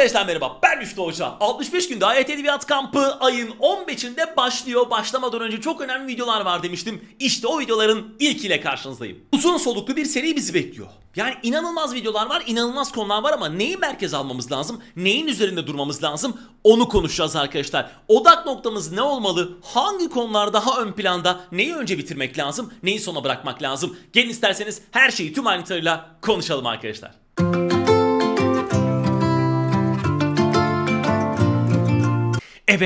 Arkadaşlar merhaba ben Üftü Hoca. 65 günde AYT Edebiyat Kampı ayın 15'inde başlıyor. Başlamadan önce çok önemli videolar var demiştim. İşte o videoların ilkiyle karşınızdayım. Uzun soluklu bir seri bizi bekliyor. Yani inanılmaz videolar var, inanılmaz konular var ama neyi merkeze almamız lazım, neyin üzerinde durmamız lazım onu konuşacağız arkadaşlar. Odak noktamız ne olmalı, hangi konular daha ön planda, neyi önce bitirmek lazım, neyi sona bırakmak lazım. Gelin isterseniz her şeyi tüm ayrıntılarıyla konuşalım arkadaşlar.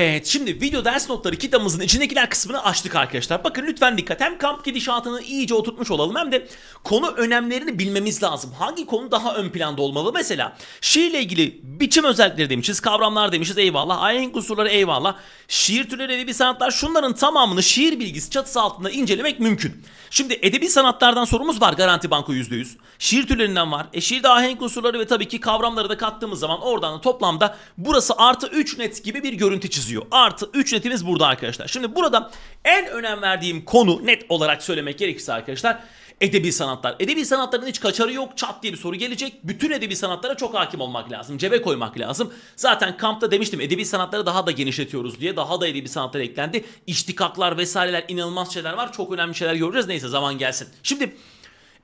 Evet şimdi video ders notları kitabımızın içindekiler kısmını açtık arkadaşlar. Bakın lütfen dikkat hem kamp gidişatını iyice oturtmuş olalım hem de konu önemlerini bilmemiz lazım. Hangi konu daha ön planda olmalı mesela? Şiirle ilgili biçim özellikleri demişiz, kavramlar demişiz eyvallah, ahenk kusurları eyvallah. Şiir türleri, edebi sanatlar şunların tamamını şiir bilgisi çatısı altında incelemek mümkün. Şimdi edebi sanatlardan sorumuz var Garanti Banko %100. Şiir türlerinden var. E şiirde ahenk unsurları ve tabii ki kavramları da kattığımız zaman oradan da toplamda burası artı 3 net gibi bir görüntü çiziyor çiziyor. Artı 3 netimiz burada arkadaşlar. Şimdi burada en önem verdiğim konu net olarak söylemek gerekirse arkadaşlar edebi sanatlar. Edebi sanatların hiç kaçarı yok. Çat diye bir soru gelecek. Bütün edebi sanatlara çok hakim olmak lazım. Cebe koymak lazım. Zaten kampta demiştim edebi sanatları daha da genişletiyoruz diye. Daha da edebi sanatlara eklendi. İştikaklar vesaireler inanılmaz şeyler var. Çok önemli şeyler göreceğiz. Neyse zaman gelsin. Şimdi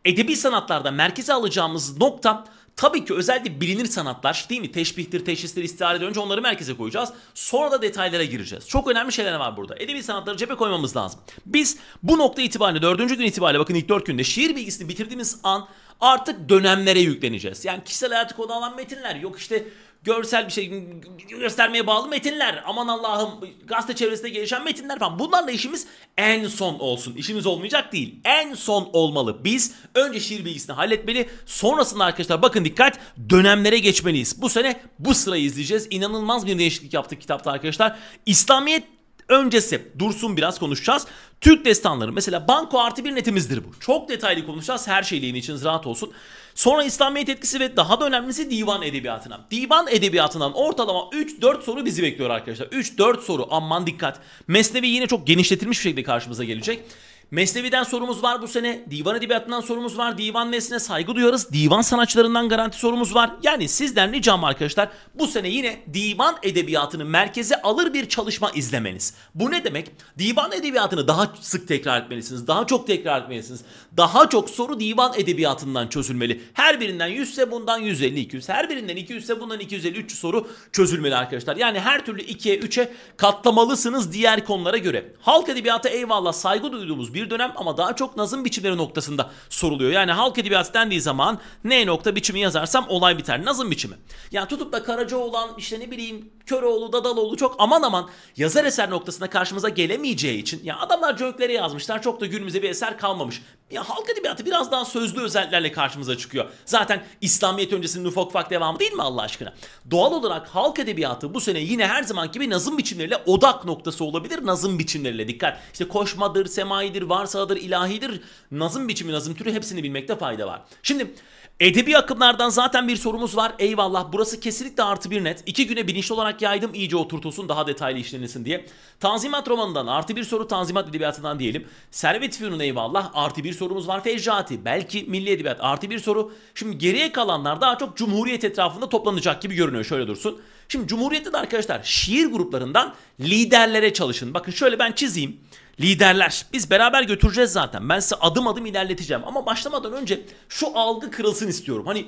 edebi sanatlarda merkeze alacağımız nokta Tabii ki özellikle bilinir sanatlar değil mi? Teşbihtir, teşhistir, istihareden önce onları merkeze koyacağız. Sonra da detaylara gireceğiz. Çok önemli şeyler var burada. Edebi sanatları cebe koymamız lazım. Biz bu nokta itibariyle, dördüncü gün itibariyle bakın ilk dört günde şiir bilgisini bitirdiğimiz an artık dönemlere yükleneceğiz. Yani kişisel hayatı konu alan metinler yok işte görsel bir şey göstermeye bağlı metinler. Aman Allah'ım gazete çevresinde gelişen metinler falan. Bunlarla işimiz en son olsun. İşimiz olmayacak değil. En son olmalı. Biz önce şiir bilgisini halletmeli. Sonrasında arkadaşlar bakın dikkat dönemlere geçmeliyiz. Bu sene bu sırayı izleyeceğiz. İnanılmaz bir değişiklik yaptık kitapta arkadaşlar. İslamiyet Öncesi dursun biraz konuşacağız. Türk destanları mesela banko artı bir netimizdir bu. Çok detaylı konuşacağız her şeyle içiniz rahat olsun. Sonra İslamiyet etkisi ve daha da önemlisi divan edebiyatına. Divan edebiyatından ortalama 3-4 soru bizi bekliyor arkadaşlar. 3-4 soru aman dikkat. Mesnevi yine çok genişletilmiş bir şekilde karşımıza gelecek. Mesnevi'den sorumuz var bu sene. Divan edebiyatından sorumuz var. Divan nesline saygı duyarız. Divan sanatçılarından garanti sorumuz var. Yani sizden ricam arkadaşlar bu sene yine divan edebiyatını merkeze alır bir çalışma izlemeniz. Bu ne demek? Divan edebiyatını daha sık tekrar etmelisiniz. Daha çok tekrar etmelisiniz. Daha çok soru divan edebiyatından çözülmeli. Her birinden 100 ise bundan 150 200. Her birinden 200 ise bundan 250 300 soru çözülmeli arkadaşlar. Yani her türlü 2'ye 3'e katlamalısınız diğer konulara göre. Halk edebiyatı eyvallah saygı duyduğumuz bir bir dönem ama daha çok nazım biçimleri noktasında soruluyor. Yani halk edebiyatı dendiği zaman ne nokta biçimi yazarsam olay biter. Nazım biçimi. Yani tutup da Karaca olan işte ne bileyim Köroğlu, Dadaloğlu çok aman aman yazar eser noktasına karşımıza gelemeyeceği için ya adamlar cönklere yazmışlar çok da günümüze bir eser kalmamış. Ya halk edebiyatı biraz daha sözlü özelliklerle karşımıza çıkıyor. Zaten İslamiyet öncesinin ufak ufak devamı değil mi Allah aşkına? Doğal olarak halk edebiyatı bu sene yine her zaman gibi nazım biçimleriyle odak noktası olabilir. Nazım biçimleriyle dikkat. İşte koşmadır, semaidir, varsadır, ilahidir. Nazım biçimi, nazım türü hepsini bilmekte fayda var. Şimdi Edebi akımlardan zaten bir sorumuz var. Eyvallah burası kesinlikle artı bir net. İki güne bilinçli olarak yaydım iyice oturtulsun daha detaylı işlenilsin diye. Tanzimat romanından artı bir soru Tanzimat edebiyatından diyelim. Servet Fünun eyvallah artı bir sorumuz var. Fecrati belki milli edebiyat artı bir soru. Şimdi geriye kalanlar daha çok Cumhuriyet etrafında toplanacak gibi görünüyor şöyle dursun. Şimdi Cumhuriyet'te de arkadaşlar şiir gruplarından liderlere çalışın. Bakın şöyle ben çizeyim liderler. Biz beraber götüreceğiz zaten. Ben size adım adım ilerleteceğim. Ama başlamadan önce şu algı kırılsın istiyorum. Hani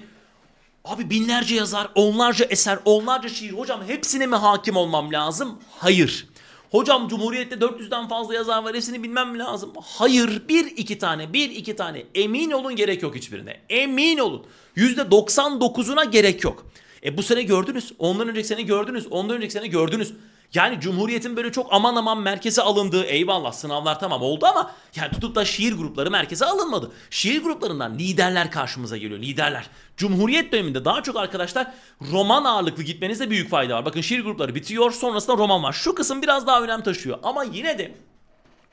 abi binlerce yazar, onlarca eser, onlarca şiir. Hocam hepsine mi hakim olmam lazım? Hayır. Hocam Cumhuriyet'te 400'den fazla yazar var hepsini bilmem mi lazım. Hayır bir iki tane bir iki tane emin olun gerek yok hiçbirine. Emin olun. %99'una gerek yok. E bu sene gördünüz. Ondan önceki sene gördünüz. Ondan önceki sene gördünüz. Yani Cumhuriyet'in böyle çok aman aman merkeze alındığı eyvallah sınavlar tamam oldu ama yani tutup da şiir grupları merkeze alınmadı. Şiir gruplarından liderler karşımıza geliyor liderler. Cumhuriyet döneminde daha çok arkadaşlar roman ağırlıklı gitmenizde büyük fayda var. Bakın şiir grupları bitiyor sonrasında roman var. Şu kısım biraz daha önem taşıyor ama yine de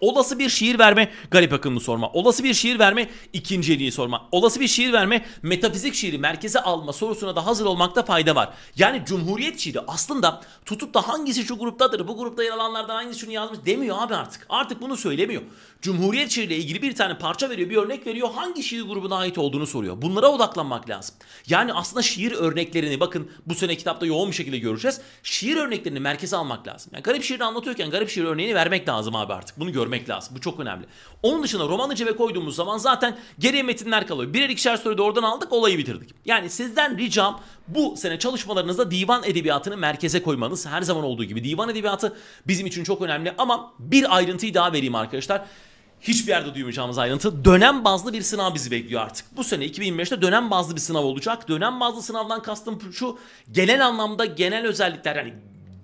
Olası bir şiir verme garip akımını sorma. Olası bir şiir verme ikinciliği sorma. Olası bir şiir verme metafizik şiiri merkeze alma sorusuna da hazır olmakta fayda var. Yani Cumhuriyet şiiri aslında tutup da hangisi şu gruptadır, bu grupta yer alanlardan hangisi şunu yazmış demiyor abi artık. Artık bunu söylemiyor. Cumhuriyet şiiriyle ilgili bir tane parça veriyor, bir örnek veriyor. Hangi şiir grubuna ait olduğunu soruyor. Bunlara odaklanmak lazım. Yani aslında şiir örneklerini bakın bu sene kitapta yoğun bir şekilde göreceğiz. Şiir örneklerini merkeze almak lazım. Yani garip şiirini anlatıyorken garip şiir örneğini vermek lazım abi artık. Bunu görmek görmek lazım. Bu çok önemli. Onun dışında romanı cebe koyduğumuz zaman zaten geriye metinler kalıyor. Birer ikişer soru da oradan aldık olayı bitirdik. Yani sizden ricam bu sene çalışmalarınızda divan edebiyatını merkeze koymanız her zaman olduğu gibi. Divan edebiyatı bizim için çok önemli ama bir ayrıntıyı daha vereyim arkadaşlar hiçbir yerde duymayacağımız ayrıntı. Dönem bazlı bir sınav bizi bekliyor artık. Bu sene 2025'te dönem bazlı bir sınav olacak. Dönem bazlı sınavdan kastım şu genel anlamda genel özellikler yani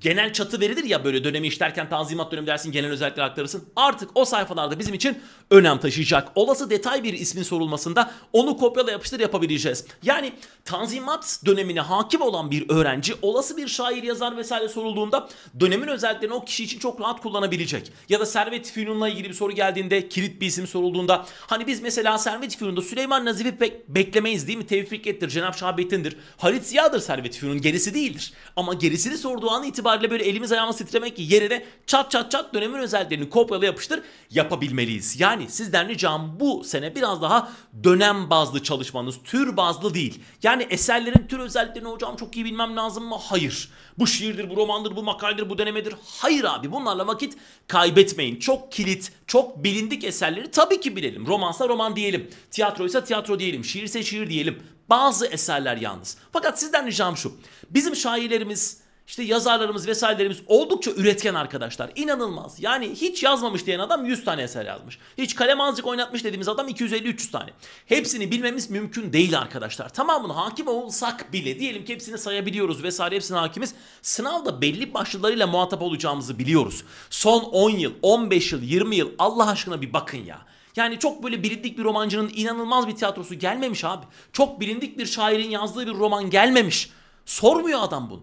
genel çatı verilir ya böyle dönemi işlerken tanzimat dönemi dersin genel özellikler aktarırsın. Artık o sayfalarda bizim için önem taşıyacak. Olası detay bir ismin sorulmasında onu kopyala yapıştır yapabileceğiz. Yani tanzimat dönemine hakim olan bir öğrenci olası bir şair yazar vesaire sorulduğunda dönemin özelliklerini o kişi için çok rahat kullanabilecek. Ya da Servet Fünun'la ilgili bir soru geldiğinde kilit bir isim sorulduğunda hani biz mesela Servet Fünun'da Süleyman Nazif'i pek beklemeyiz değil mi? Tevfikettir, Cenab-ı Şahbettin'dir. Halit Ziya'dır Servet Fünun gerisi değildir. Ama gerisini sorduğu an itibariyle itibariyle böyle elimiz ayağımız titremek yerine çat çat çat dönemin özelliklerini kopyala yapıştır yapabilmeliyiz. Yani sizden ricam bu sene biraz daha dönem bazlı çalışmanız, tür bazlı değil. Yani eserlerin tür özelliklerini hocam çok iyi bilmem lazım mı? Hayır. Bu şiirdir, bu romandır, bu makaledir, bu denemedir. Hayır abi bunlarla vakit kaybetmeyin. Çok kilit, çok bilindik eserleri tabii ki bilelim. Romansa roman diyelim, tiyatroysa tiyatro diyelim, şiirse şiir diyelim. Bazı eserler yalnız. Fakat sizden ricam şu. Bizim şairlerimiz işte yazarlarımız vesairelerimiz oldukça üretken arkadaşlar. İnanılmaz. Yani hiç yazmamış diyen adam 100 tane eser yazmış. Hiç kalem azıcık oynatmış dediğimiz adam 250-300 tane. Hepsini bilmemiz mümkün değil arkadaşlar. Tamamına hakim olsak bile diyelim ki hepsini sayabiliyoruz vesaire hepsine hakimiz. Sınavda belli başlılarıyla muhatap olacağımızı biliyoruz. Son 10 yıl, 15 yıl, 20 yıl Allah aşkına bir bakın ya. Yani çok böyle bilindik bir romancının inanılmaz bir tiyatrosu gelmemiş abi. Çok bilindik bir şairin yazdığı bir roman gelmemiş. Sormuyor adam bunu.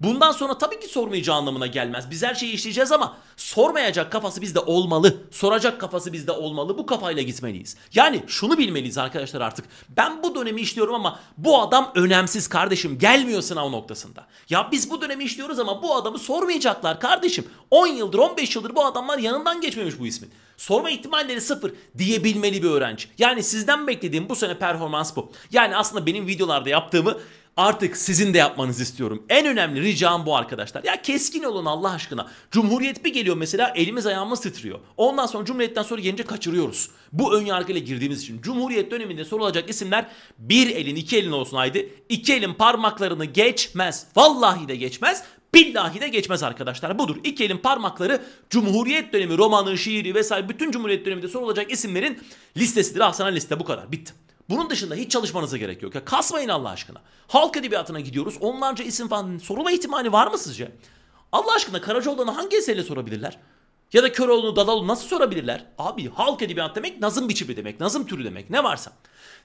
Bundan sonra tabii ki sormayacağı anlamına gelmez. Biz her şeyi işleyeceğiz ama sormayacak kafası bizde olmalı. Soracak kafası bizde olmalı. Bu kafayla gitmeliyiz. Yani şunu bilmeliyiz arkadaşlar artık. Ben bu dönemi işliyorum ama bu adam önemsiz kardeşim. Gelmiyor sınav noktasında. Ya biz bu dönemi işliyoruz ama bu adamı sormayacaklar kardeşim. 10 yıldır 15 yıldır bu adamlar yanından geçmemiş bu ismin. Sorma ihtimalleri sıfır diyebilmeli bir öğrenci. Yani sizden beklediğim bu sene performans bu. Yani aslında benim videolarda yaptığımı artık sizin de yapmanızı istiyorum. En önemli ricam bu arkadaşlar. Ya keskin olun Allah aşkına. Cumhuriyet bir geliyor mesela elimiz ayağımız titriyor. Ondan sonra Cumhuriyet'ten sonra gelince kaçırıyoruz. Bu ön yargıyla girdiğimiz için. Cumhuriyet döneminde sorulacak isimler bir elin iki elin olsun haydi. İki elin parmaklarını geçmez. Vallahi de geçmez. Billahi de geçmez arkadaşlar. Budur. İki elin parmakları Cumhuriyet dönemi romanı, şiiri vesaire bütün Cumhuriyet döneminde sorulacak isimlerin listesidir. Asana ah, liste bu kadar. Bitti. Bunun dışında hiç çalışmanıza gerek yok. Ya kasmayın Allah aşkına. Halk edebiyatına gidiyoruz. Onlarca isim falan sorulma ihtimali var mı sizce? Allah aşkına Karacaoğlan'ı hangi eserle sorabilirler? Ya da Köroğlu'nu Dalalı nasıl sorabilirler? Abi halk edebiyat demek nazım biçimi demek, nazım türü demek ne varsa.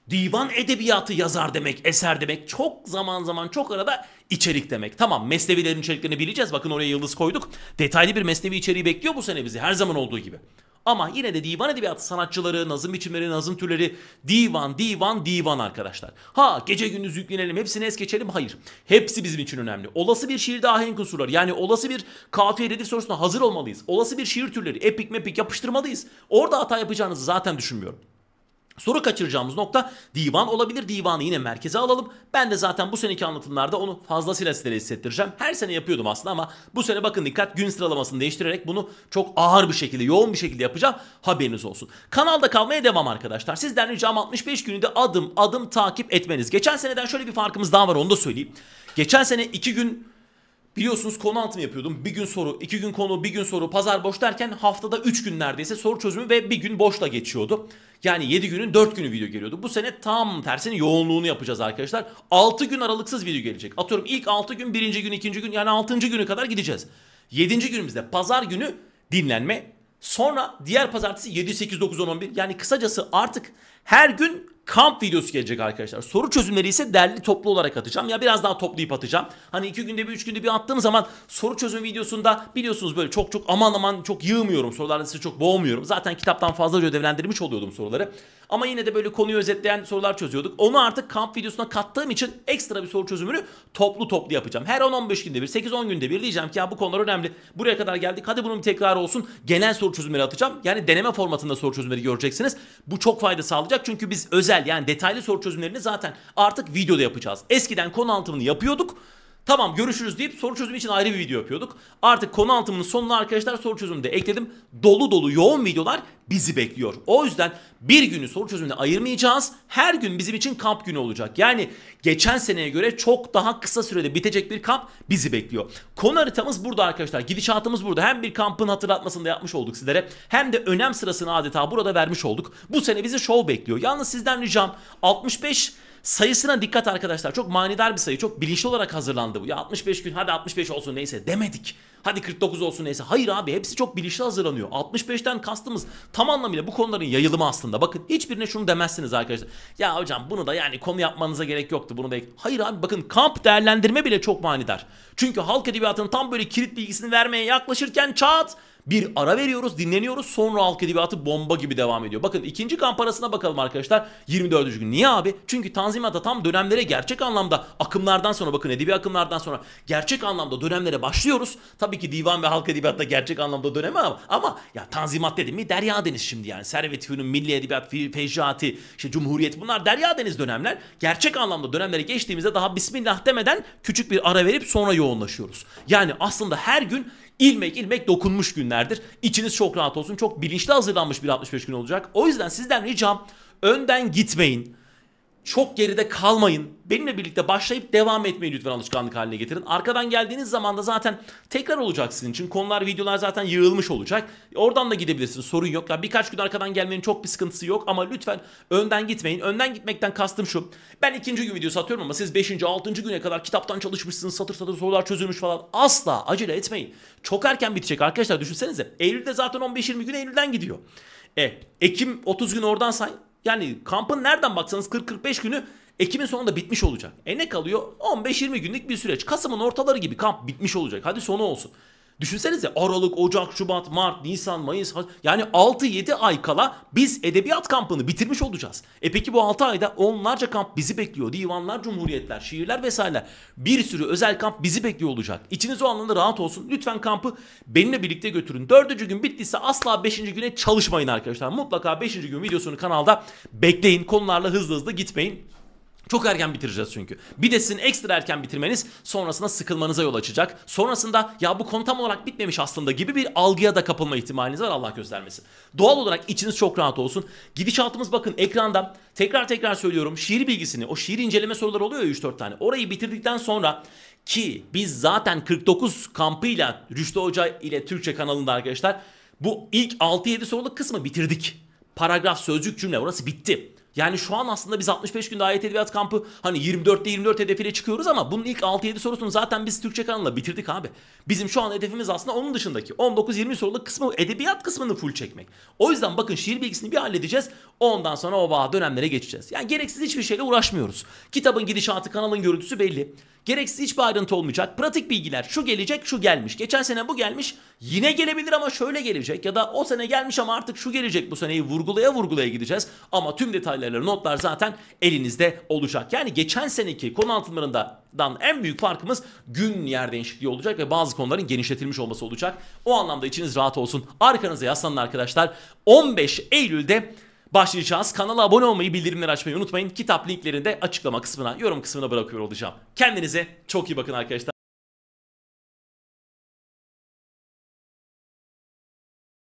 Divan edebiyatı yazar demek, eser demek çok zaman zaman çok arada içerik demek. Tamam meslevilerin içeriklerini bileceğiz bakın oraya yıldız koyduk. Detaylı bir meslevi içeriği bekliyor bu sene bizi her zaman olduğu gibi. Ama yine de divan edebiyatı sanatçıları, nazım biçimleri, nazım türleri divan, divan, divan arkadaşlar. Ha gece gündüz yüklenelim hepsini es geçelim. Hayır. Hepsi bizim için önemli. Olası bir şiirde ahenk unsurları yani olası bir kafiye redif sorusuna hazır olmalıyız. Olası bir şiir türleri epik mepik yapıştırmalıyız. Orada hata yapacağınızı zaten düşünmüyorum. Soru kaçıracağımız nokta divan olabilir. Divanı yine merkeze alalım. Ben de zaten bu seneki anlatımlarda onu fazlasıyla sizlere hissettireceğim. Her sene yapıyordum aslında ama bu sene bakın dikkat gün sıralamasını değiştirerek bunu çok ağır bir şekilde, yoğun bir şekilde yapacağım. Haberiniz olsun. Kanalda kalmaya devam arkadaşlar. Sizden ricam 65 günü de adım adım takip etmeniz. Geçen seneden şöyle bir farkımız daha var onu da söyleyeyim. Geçen sene 2 gün Biliyorsunuz konu anlatımı yapıyordum. Bir gün soru, iki gün konu, bir gün soru, pazar boş derken haftada üç gün neredeyse soru çözümü ve bir gün boşla geçiyordu. Yani yedi günün dört günü video geliyordu. Bu sene tam tersini yoğunluğunu yapacağız arkadaşlar. Altı gün aralıksız video gelecek. Atıyorum ilk altı gün, birinci gün, ikinci gün yani altıncı günü kadar gideceğiz. Yedinci günümüzde pazar günü dinlenme, Sonra diğer pazartesi 7, 8, 9, 10, 11. Yani kısacası artık her gün kamp videosu gelecek arkadaşlar. Soru çözümleri ise derli toplu olarak atacağım. Ya biraz daha toplayıp atacağım. Hani iki günde bir, üç günde bir attığım zaman soru çözüm videosunda biliyorsunuz böyle çok çok aman aman çok yığmıyorum. Sorularla sizi çok boğmuyorum. Zaten kitaptan fazla ödevlendirmiş oluyordum soruları. Ama yine de böyle konuyu özetleyen sorular çözüyorduk. Onu artık kamp videosuna kattığım için ekstra bir soru çözümünü toplu toplu yapacağım. Her 10-15 günde bir, 8-10 günde bir diyeceğim ki ya bu konular önemli. Buraya kadar geldik. Hadi bunun bir tekrarı olsun. Genel soru çözümleri atacağım. Yani deneme formatında soru çözümleri göreceksiniz. Bu çok fayda sağlayacak. Çünkü biz özel yani detaylı soru çözümlerini zaten artık videoda yapacağız. Eskiden konu altımını yapıyorduk. Tamam görüşürüz deyip soru çözümü için ayrı bir video yapıyorduk. Artık konu anlatımının sonuna arkadaşlar soru çözümü de ekledim. Dolu dolu yoğun videolar bizi bekliyor. O yüzden bir günü soru çözümüne ayırmayacağız. Her gün bizim için kamp günü olacak. Yani geçen seneye göre çok daha kısa sürede bitecek bir kamp bizi bekliyor. Konu haritamız burada arkadaşlar. Gidişatımız burada. Hem bir kampın hatırlatmasını da yapmış olduk sizlere. Hem de önem sırasını adeta burada vermiş olduk. Bu sene bizi şov bekliyor. Yalnız sizden ricam 65 sayısına dikkat arkadaşlar. Çok manidar bir sayı. Çok bilinçli olarak hazırlandı bu. Ya 65 gün hadi 65 olsun neyse demedik. Hadi 49 olsun neyse. Hayır abi hepsi çok bilinçli hazırlanıyor. 65'ten kastımız tam anlamıyla bu konuların yayılımı aslında. Bakın hiçbirine şunu demezsiniz arkadaşlar. Ya hocam bunu da yani konu yapmanıza gerek yoktu. Bunu da Hayır abi bakın kamp değerlendirme bile çok manidar. Çünkü halk edebiyatının tam böyle kilit bilgisini vermeye yaklaşırken çat bir ara veriyoruz, dinleniyoruz. Sonra halk edebiyatı bomba gibi devam ediyor. Bakın ikinci kamp arasına bakalım arkadaşlar. 24. gün. Niye abi? Çünkü Tanzimat'ta tam dönemlere gerçek anlamda akımlardan sonra bakın edebi akımlardan sonra gerçek anlamda dönemlere başlıyoruz. Tabii ki divan ve halk edebiyatta gerçek anlamda döneme ama, ama ya Tanzimat dedim mi derya deniz şimdi yani. Servet Fünun, Milli Edebiyat, Fecrati, işte Cumhuriyet bunlar derya deniz dönemler. Gerçek anlamda dönemlere geçtiğimizde daha Bismillah demeden küçük bir ara verip sonra yoğunlaşıyoruz. Yani aslında her gün ilmek ilmek dokunmuş günlerdir. İçiniz çok rahat olsun. Çok bilinçli hazırlanmış bir 65 gün olacak. O yüzden sizden ricam önden gitmeyin çok geride kalmayın. Benimle birlikte başlayıp devam etmeyi lütfen alışkanlık haline getirin. Arkadan geldiğiniz zaman da zaten tekrar olacak sizin için. Konular, videolar zaten yığılmış olacak. Oradan da gidebilirsiniz. Sorun yok. Ya birkaç gün arkadan gelmenin çok bir sıkıntısı yok ama lütfen önden gitmeyin. Önden gitmekten kastım şu. Ben ikinci gün video satıyorum ama siz beşinci, altıncı güne kadar kitaptan çalışmışsınız. Satır satır sorular çözülmüş falan. Asla acele etmeyin. Çok erken bitecek arkadaşlar. Düşünsenize. Eylül'de zaten 15-20 gün Eylül'den gidiyor. E, Ekim 30 gün oradan say. Yani kampın nereden baksanız 40-45 günü Ekim'in sonunda bitmiş olacak. E ne kalıyor? 15-20 günlük bir süreç. Kasım'ın ortaları gibi kamp bitmiş olacak. Hadi sonu olsun. Düşünsenize Aralık, Ocak, Şubat, Mart, Nisan, Mayıs yani 6-7 ay kala biz edebiyat kampını bitirmiş olacağız. E peki bu 6 ayda onlarca kamp bizi bekliyor. Divanlar, cumhuriyetler, şiirler vesaire bir sürü özel kamp bizi bekliyor olacak. İçiniz o anlamda rahat olsun. Lütfen kampı benimle birlikte götürün. Dördüncü gün bittiyse asla beşinci güne çalışmayın arkadaşlar. Mutlaka beşinci gün videosunu kanalda bekleyin. Konularla hızlı hızlı gitmeyin. Çok erken bitireceğiz çünkü. Bir de sizin ekstra erken bitirmeniz sonrasında sıkılmanıza yol açacak. Sonrasında ya bu konu tam olarak bitmemiş aslında gibi bir algıya da kapılma ihtimaliniz var Allah göstermesin. Doğal olarak içiniz çok rahat olsun. Gidişatımız bakın ekranda tekrar tekrar söylüyorum şiir bilgisini o şiir inceleme soruları oluyor ya 3-4 tane. Orayı bitirdikten sonra ki biz zaten 49 kampıyla Rüştü Hoca ile Türkçe kanalında arkadaşlar bu ilk 6-7 soruluk kısmı bitirdik. Paragraf, sözcük, cümle orası bitti. Yani şu an aslında biz 65 günde ayet edebiyat kampı hani 24'te 24 hedefiyle çıkıyoruz ama bunun ilk 6-7 sorusunu zaten biz Türkçe kanalına bitirdik abi. Bizim şu an hedefimiz aslında onun dışındaki 19-20 soruluk kısmı edebiyat kısmını full çekmek. O yüzden bakın şiir bilgisini bir halledeceğiz. Ondan sonra o bağ dönemlere geçeceğiz. Yani gereksiz hiçbir şeyle uğraşmıyoruz. Kitabın gidişatı, kanalın görüntüsü belli. Gereksiz hiçbir ayrıntı olmayacak. Pratik bilgiler şu gelecek şu gelmiş. Geçen sene bu gelmiş yine gelebilir ama şöyle gelecek ya da o sene gelmiş ama artık şu gelecek bu seneyi vurgulaya vurgulaya gideceğiz. Ama tüm detayları notlar zaten elinizde olacak. Yani geçen seneki konu dan en büyük farkımız gün yer değişikliği olacak ve bazı konuların genişletilmiş olması olacak. O anlamda içiniz rahat olsun. Arkanıza yaslanın arkadaşlar. 15 Eylül'de başlayacağız. Kanala abone olmayı, bildirimleri açmayı unutmayın. Kitap linklerini de açıklama kısmına, yorum kısmına bırakıyor olacağım. Kendinize çok iyi bakın arkadaşlar.